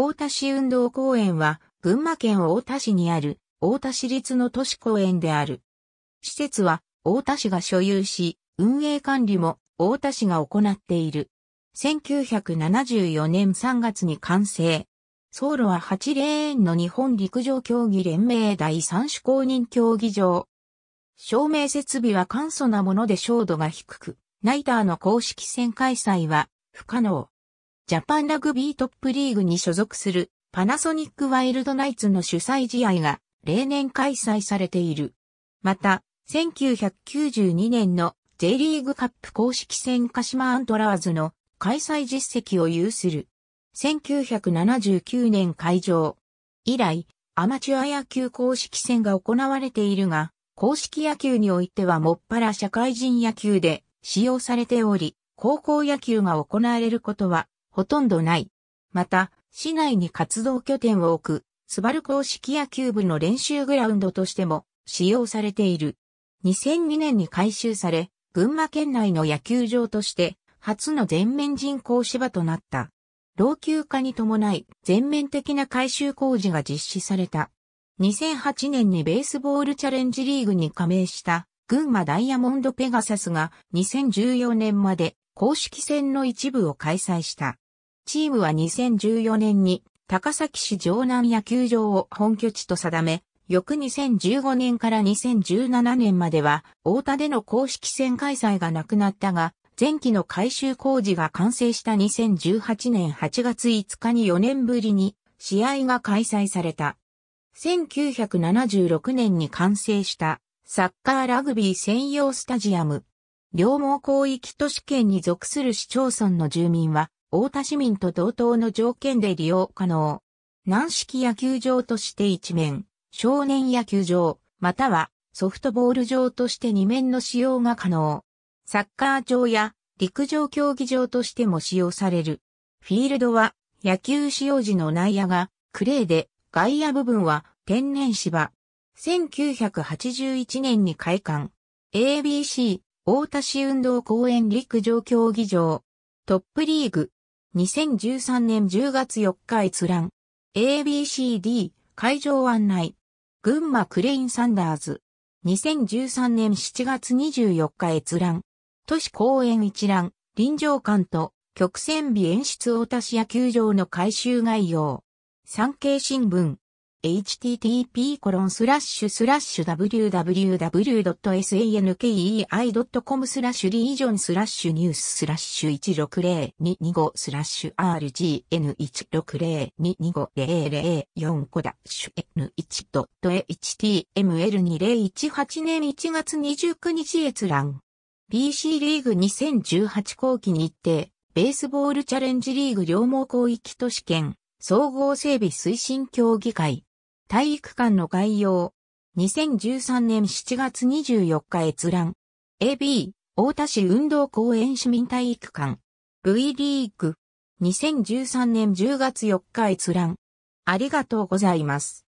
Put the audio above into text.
大田市運動公園は、群馬県大田市にある、大田市立の都市公園である。施設は、大田市が所有し、運営管理も、大田市が行っている。1974年3月に完成。走路は8レーンの日本陸上競技連盟第3種公認競技場。照明設備は簡素なもので照度が低く、ナイターの公式戦開催は不可能。ジャパンラグビートップリーグに所属するパナソニックワイルドナイツの主催試合が例年開催されている。また、1992年の J リーグカップ公式戦鹿島アントラーズの開催実績を有する。1979年会場。以来、アマチュア野球公式戦が行われているが、公式野球においてはもっぱら社会人野球で使用されており、高校野球が行われることはほとんどない。また、市内に活動拠点を置く、スバル公式野球部の練習グラウンドとしても使用されている。2002年に改修され、群馬県内の野球場として初の全面人工芝となった。老朽化に伴い全面的な改修工事が実施された。2008年にベースボールチャレンジリーグに加盟した群馬ダイヤモンドペガサスが2014年まで公式戦の一部を開催した。チームは2014年に高崎市城南野球場を本拠地と定め、翌2015年から2017年までは、大田での公式戦開催がなくなったが、前期の改修工事が完成した2018年8月5日に4年ぶりに試合が開催された。1976年に完成したサッカーラグビー専用スタジアム。両毛広域都市圏に属する市町村の住民は大田市民と同等の条件で利用可能。軟式野球場として一面、少年野球場、またはソフトボール場として二面の使用が可能。サッカー場や陸上競技場としても使用される。フィールドは野球使用時の内野がクレーで外野部分は天然芝。1981年に開館。ABC 大田市運動公園陸上競技場。トップリーグ2013年10月4日閲覧。ABCD 会場案内。群馬クレインサンダーズ。2013年7月24日閲覧。都市公園一覧、臨場感と曲線美演出大田市野球場の改修概要。産経新聞。http://www.sankei.com スラッシュリージョンスラッシュニューススラッシュ160-225スラッシュ rgn160-225-004 コダッシュ n1.html2018 年1月29日閲覧 BC リーグ2018後期日程ベースボールチャレンジリーグ両毛広域都市圏総合整備推進協議会体育館の概要。2013年7月24日閲覧。AB、大田市運動公園市民体育館。V リーグ。2013年10月4日閲覧。ありがとうございます。